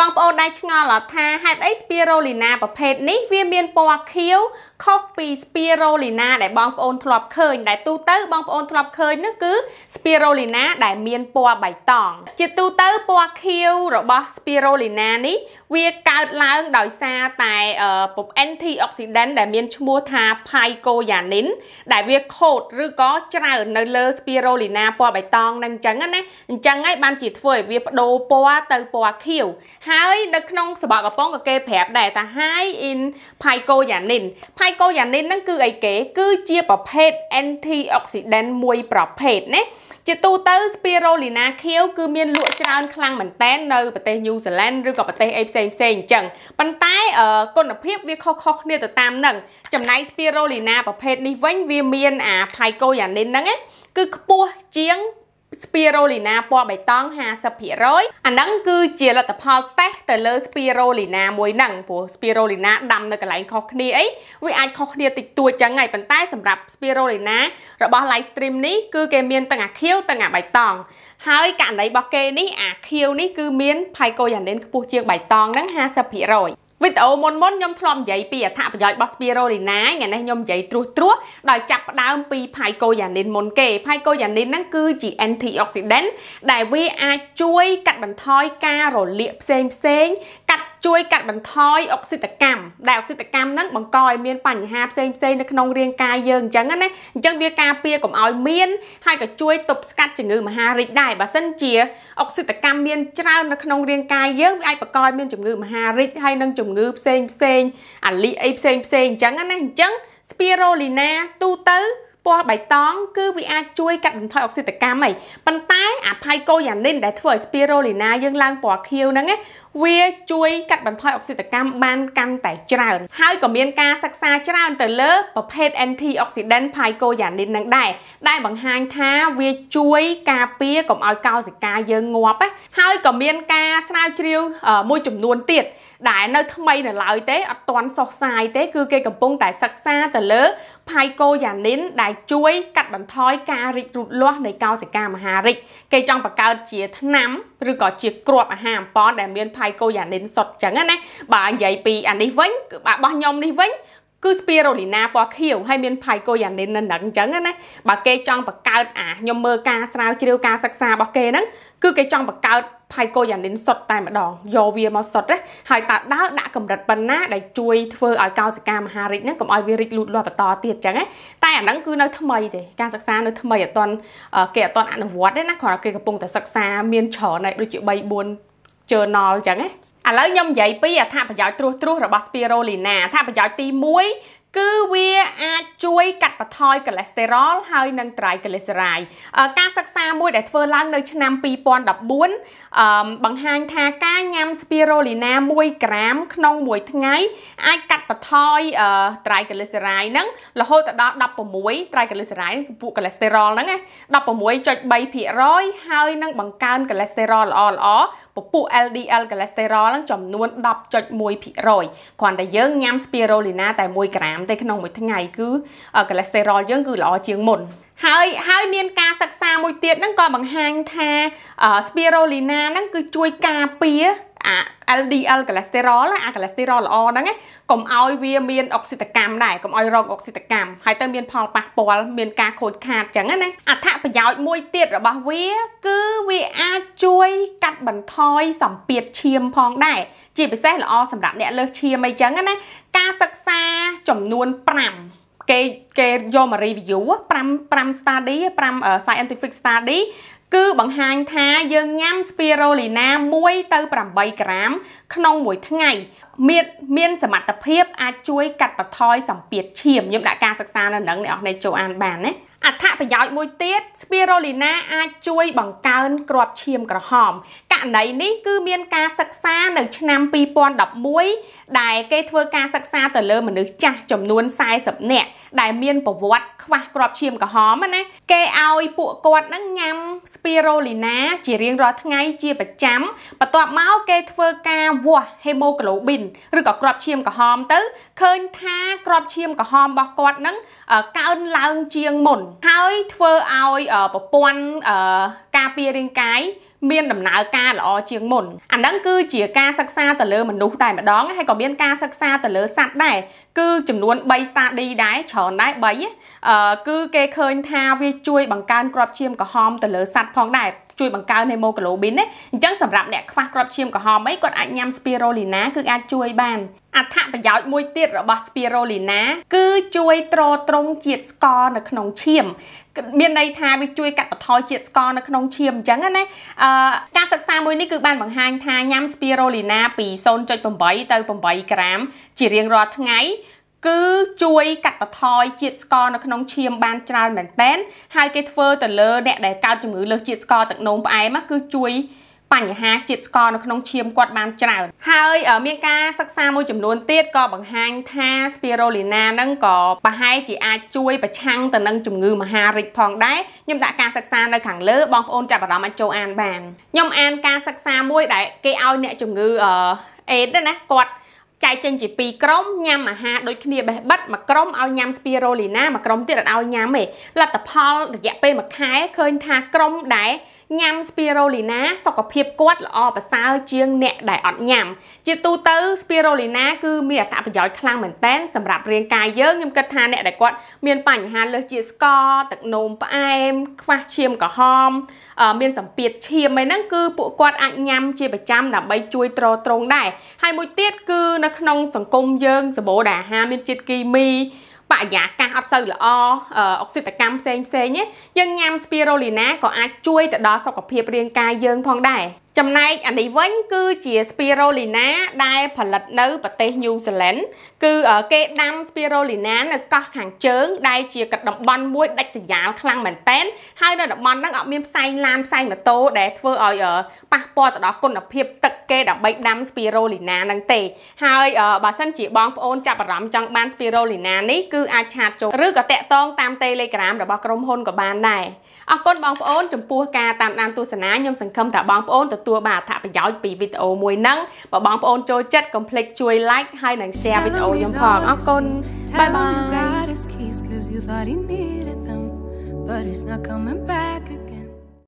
បងប្អូនដែលឆ្ងល់ថាហេតុអី spirulina ប្រភេទនេះវាមានពណ៌ខៀវខុសពី spirulina ដែលបងប្អូនធ្លាប់ឃើញ ដែលទូទៅបងប្អូនធ្លាប់ឃើញនោះគឺ spirulina ដែលមានពណ៌បៃតងជាទូទៅពណ៌ខៀវរបស់ spirulina នេះវាកើតឡើងដោយសារតែពព antioxidant ដែលមានឈ្មោះថា phycoyanin ដែលវាខូតឬក៏ច្រើននៅលើ spirulina ពណ៌បៃតងនឹងអញ្ចឹងណាអញ្ចឹងហើយបានជាធ្វើឲ្យវាបដូរពណ៌ទៅពណ៌ខៀវហើយនៅក្នុងសបកកំប៉ុងក៏គេប្រាប់ដែរថា high in phycoyanin phycoyanin ហ្នឹងគឺអីគេ គឺជាប្រភេទ antioxidant មួយប្រភេទណាជាទូទៅ spirulina ខៀវគឺមានលក់ច្រើនខ្លាំងមែនតែននៅប្រទេស New Zealand ឬក៏ប្រទេសអីផ្សេងផ្សេងអញ្ចឹងប៉ុន្តែគុណភាពវាខុសៗគ្នាទៅតាមនឹងចំណែក spirulina ប្រភេទនេះវិញវាមាន អា phycoyanin ហ្នឹងណាគឺខ្ពស់ជាងស្ពីរូលីណាពណ៌បៃតង50%អាហ្នឹងគឺជាលទ្ធផលតេស្តទៅលើស្ពីរូលីណាមួយហ្នឹងព្រោះស្ពីរូលីណាដាំនៅកន្លែងខុសគ្នាអីវាអាចខុសគ្នាតិចតួចចឹងហើយប៉ុន្តែសម្រាប់ស្ពីរូលីណារបស់ live stream នេះគឺគេមានទាំងអាខៀវទាំងអាបៃតងហើយករណីរបស់គេនេះអាខៀវនេះគឺមានផៃកូយ៉ានេនខ្ពស់ជាងបៃតងហ្នឹង50%វីដេអូមុនមុនខ្ញុំធ្លាប់និយាយពីអត្ថប្រយោជន៍របស់ spirulina ថ្ងៃនេះខ្ញុំនិយាយត្រួសត្រាសដោយចាប់ផ្ដើមពី phycoyanin មុនគេ phycoyanin ហ្នឹងគឺជា antioxidant ដែលវាអាចជួយកាត់បន្ថយការរលាកផ្សេងផ្សេងកាត់ជួយកាត់បន្ថយអុកស៊ីតកម្មដែលអុកស៊ីតកម្មហ្នឹងបង្កឲ្យមានបញ្ហាផ្សេងផ្សេងនៅក្នុងរាងកាយយើងអញ្ចឹងណាអញ្ចឹងវាការពារកុំឲ្យមានហើយក៏ជួយទប់ស្កាត់ជំងឺមហារីកដែរបើសិនជាអុកស៊ីតកម្មមានច្រើននៅក្នុងរាងកាយយើងវាអាចបង្កឲ្យមានជំងឺមហារីកហើយនិងជំងឺផ្សេងផ្សេងអាលីអីផ្សេងផ្សេងអញ្ចឹងណាអញ្ចឹងស្ពីរូលីណាទូទៅពណ៌បៃតងគឺវាអាចជួយកាត់បន្ថយអុកស៊ីតកម្មហីប៉ុន្តែ អាផៃកូយ៉ានីនដែលធ្វើឲ្យ spirulina យើងឡើងពណ៌ខៀវហ្នឹងវាជួយកាត់បន្ថយអុកស៊ីតកម្មបានកាន់តែច្រើនហើយក៏មានការសិក្សាច្រើនទៅលើប្រភេទ antioxidant ផៃកូយ៉ានីនហ្នឹងដែរដែលបង្ហាញថាវាជួយការពារកុំឲ្យកោសិកាយើងងាប់ហើយក៏មានការស្រាវជ្រាវមួយចំនួនទៀតដែលនៅថ្មីនៅឡើយទេអត់ទាន់សុសសាយទេ គឺគេកំពុងតែសិក្សាទៅលើផៃកូយ៉ានីនដែលជួយកាត់បន្ថយការរីករូតលាស់នៃកោសិកាមហារីកគេចង់បង្កើតជាថ្នាំឬក៏ជាគ្រាប់អាហារអម្បនដែលមានផៃកូយ៉ានីនសុទ្ធចឹងណាបើនិយាយពីអានេះវិញគឺរបស់ខ្ញុំនេះវិញ គឺស្ពីរូលីណាពណ៌ខៀវហើយមានផៃកូយ៉ានីននៅនឹងអញ្ចឹងណាបើគេចង់បង្កើតអាខ្ញុំមើលការស្រាវជ្រាវការសិក្សារបស់គេហ្នឹងគឺគេចង់បង្កើតផៃកូយ៉ានីនសុតតែម្ដងយកវាមកសុតណាហើយតើដើរដាក់កម្រិតប៉ុណ្ណាដែលជួយធ្វើឲ្យកោសិកាមហារីកហ្នឹងកុំឲ្យវារីកលូតលាស់បន្តទៀតចឹងណាតែអាហ្នឹងគឺនៅថ្មីទេការសិក្សានៅថ្មីអត់ទាន់គេអត់ទាន់អនុវត្តទេណាគ្រាន់តែគេកំពុងតែសិក្សាមានច្រើនដែរដូចជា3 4 journal ចឹងណាឥឡូវខ្ញុំនិយាយពីអត្ថប្រយោជន៍ត្រួសត្រាសរបស់ spirulina អត្ថប្រយោជន៍ទី1គឺវាអាចជួយកាត់បន្ថយកូលេស្តេរ៉ុលហើយនិងត្រៃកូលេស្តេរ៉ាយ ការសិក្សាមួយដែលធ្វើឡើងនៅឆ្នាំ2014បង្ហាញថាការញ៉ាំស្ពីរូលីណា1ក្រាមក្នុងមួយថ្ងៃអាចកាត់បន្ថយត្រៃកូលេស្តេរ៉ាយហ្នឹងរហូតដល់16ត្រៃកូលេស្តេរ៉ាយគឺពួកកូលេស្តេរ៉ុលហ្នឹង16.3%ហើយនឹងបង្កើនកូលេស្តេរ៉ុលល្អល្អពពួក LDL កូលេស្តេរ៉ុលហ្នឹងចំនួន10.1%គ្រាន់តែយើងញ៉ាំស្ពីរូលីណាតែ1ក្រាម 5g ទេក្នុងមួយថ្ងៃគឺកូលេស្តេរ៉ុលយើងគឺល្អជាងមុនហើយហើយមានការសិក្សាមួយទៀតហ្នឹងក៏បង្ហាញថា spirulina ហ្នឹងគឺជួយការពារអា LDL កូលេស្តេរ៉ុលអាកូលេស្តេរ៉ុលល្អហ្នឹងកុំឲ្យវាមានអុកស៊ីតកម្មដែរកុំឲ្យរងអុកស៊ីតកម្មហើយទៅមានផលប៉ះពាល់មានការខូចខាតចឹងណាអត្ថប្រយោជន៍មួយទៀតរបស់វាគឺវាជួយកាត់បន្ថយសម្ពាធឈាមផងដែរជាពិសេសល្អសម្រាប់អ្នកលើសឈាមអីចឹងណាការសិក្សាចំនួន5គេគេយកមក review 5 5 study 5 scientific study គឺបង្ហាញថាយើងញ៉ាំ spirulina 1ទៅ8ក្រាមក្នុងមួយថ្ងៃមានមានសមត្ថភាពអាចជួយកាត់បន្ថយសម្ពាធឈាមខ្ញុំដាក់ការសិក្សានៅនឹងអ្នកនរចូលអានបានណាអត្ថប្រយោជន៍មួយទៀតស្ពីរូលីណាអាចជួយបង្កើនគ្រាប់ឈាមក្រហមករណីនេះគឺមានការសិក្សានៅឆ្នាំ2011ដែលគេធ្វើការសិក្សាទៅលើមនុស្សចាស់ចំនួន40នាក់ដែលមានប្រវត្តិខ្វះគ្រាប់ឈាមក្រហមណាគេឲ្យពួកគាត់នឹងញ៉ាំស្ពីរូលីណាជារៀងរាល់ថ្ងៃជាប្រចាំបន្ទាប់មកគេធ្វើការវាស់ហេម៉ូក្លូប៊ីនឬក៏ក្របឈាមក្រហមទៅឃើញថា ក្របឈាមក្រហមរបស់គាត់នឹងកើនឡើងជាងមុនហើយធ្វើឲ្យប្រព័ន្ធការពាររាងកាយមានដំណើរការល្អជាងមុនអាហ្នឹងគឺជាការសិក្សាទៅលើមនុស្សតែម្ដងហើយក៏មានការសិក្សាទៅលើសត្វដែរគឺចំនួន3 study ដែរច្រើនដែរ3អឺគឺគេឃើញថាវាជួយបង្កើនក្របឈាមក្រហមទៅលើសត្វផងដែរជួយបង្កើន hemoglobin ណាអញ្ចឹងសម្រាប់អ្នកខ្វះគ្រាប់ឈាមក្រហមអីគាត់អាចញ៉ាំ spirulina គឺអាចជួយបានអត្ថប្រយោជន៍មួយទៀតរបស់ spirulina គឺជួយទ្រទ្រង់ជាតិស្ករនៅក្នុងឈាម មានន័យថាវាជួយកាត់បន្ថយជាតិស្ករនៅក្នុងឈាមអញ្ចឹងណាអឺការសិក្សាមួយនេះគឺបានបង្ហាញថាញ៉ាំ spirulina ពី0.8ទៅ8ក្រាម ជារៀងរាល់ថ្ងៃ គឺជួយកាត់បន្ថយជាតិស្ករនៅក្នុងឈាមបានច្រើនមែនទែនហើយគេធ្វើទៅលើអ្នកដែលកើតជំងឺលើសជាតិស្ករទឹកនោមផ្អែមគឺជួយបញ្ហាជាតិស្ករនៅក្នុងឈាមគាត់បានច្រើនហើយមានការសិក្សាមួយចំនួនទៀតក៏បង្ហាញថា spirulina ហ្នឹងក៏ប្រហែលជាអាចជួយប្រឆាំងទៅនឹង ជំងឺមហារីកផងដែរខ្ញុំដាក់ការសិក្សានៅខាងលើ បងប្អូនចាប់អារម្មណ៍អាចចូលអាន បានខ្ញុំអានការសិក្សាមួយដែលគេឲ្យអ្នកជំងឺអេដណាគាត់ចែកចេញជា2ក្រុមញ៉ាំអាហារដូចគ្នាបេះបិទមួយក្រុមឲ្យញ៉ាំ spirulina មួយក្រុមទៀតអត់ឲ្យញ៉ាំទេលទ្ធផលរយៈពេល1ខែឃើញថាក្រុមដែលញ៉ាំស្ពីរូលីណាសុខភាពគាត់ល្អប្រសើរជាងអ្នកដែលអត់ញ៉ាំ ជាទូទៅស្ពីរូលីណាគឺមានអត្ថប្រយោជន៍ខ្លាំងមែនទែនសម្រាប់រាងកាយយើងខ្ញុំគិតថាអ្នកដែលគាត់មានបញ្ហាលើសជាតិស្ករទឹកនោមផ្អែមខ្វះឈាមក្រហមមានសម្ពាធឈាមអីហ្នឹងគឺពួកគាត់អាចញ៉ាំជាប្រចាំដើម្បីជួយទ្រទ្រង់ដែរហើយមួយទៀតគឺ នៅក្នុងសង្គមយើងសម្បូរតែអាហារមានជាតិគីមីបរិយាកាសអត់សូវល្អអុកស៊ីតកម្មផ្សេងផ្សេងយើងញ៉ាំស្ពីរូលីណាក៏អាចជួយទៅដល់សុខភាពរាងកាយយើងផងដែរចំណែកអានេះវិញគឺជា spirulina ដែលផលិតនៅប្រទេស New Zealand គឺគេដាំ spirulina នៅកោះខាងជើងដែលជាតំបន់មួយដាច់សញ្ញាលខ្លាំងមែនតែនហើយនៅតំបន់ហ្នឹងអត់មានផ្សែងឡានផ្សែងម៉ូតូដែលធ្វើឲ្យប៉ះពាល់ទៅដល់គុណភាពទឹកគេដើម្បីដាំ spirulina ហ្នឹងទេហើយបើសិនជាបងប្អូនចាប់អារម្មណ៍ចង់បាន spirulina នេះគឺអាចឆាតចូលឬក៏តាក់ទងតាម Telegram របស់ក្រុមហ៊ុនក៏បានដែរអរគុណបងប្អូនចំពោះការតាមដានទស្សនាខ្ញុំសង្ឃឹមថាបងប្អូនទទួលបានអត្ថប្រយោជន៍ពីវីដេអូមួយហ្នឹងបើបងប្អូនចូលចិត្តកុំភ្លេចជួយ like ហើយនិង share វីដេអូខ្ញុំផងអរគុណ Bye bye. You got his keys cause you thought he needed them, but he's not coming back again.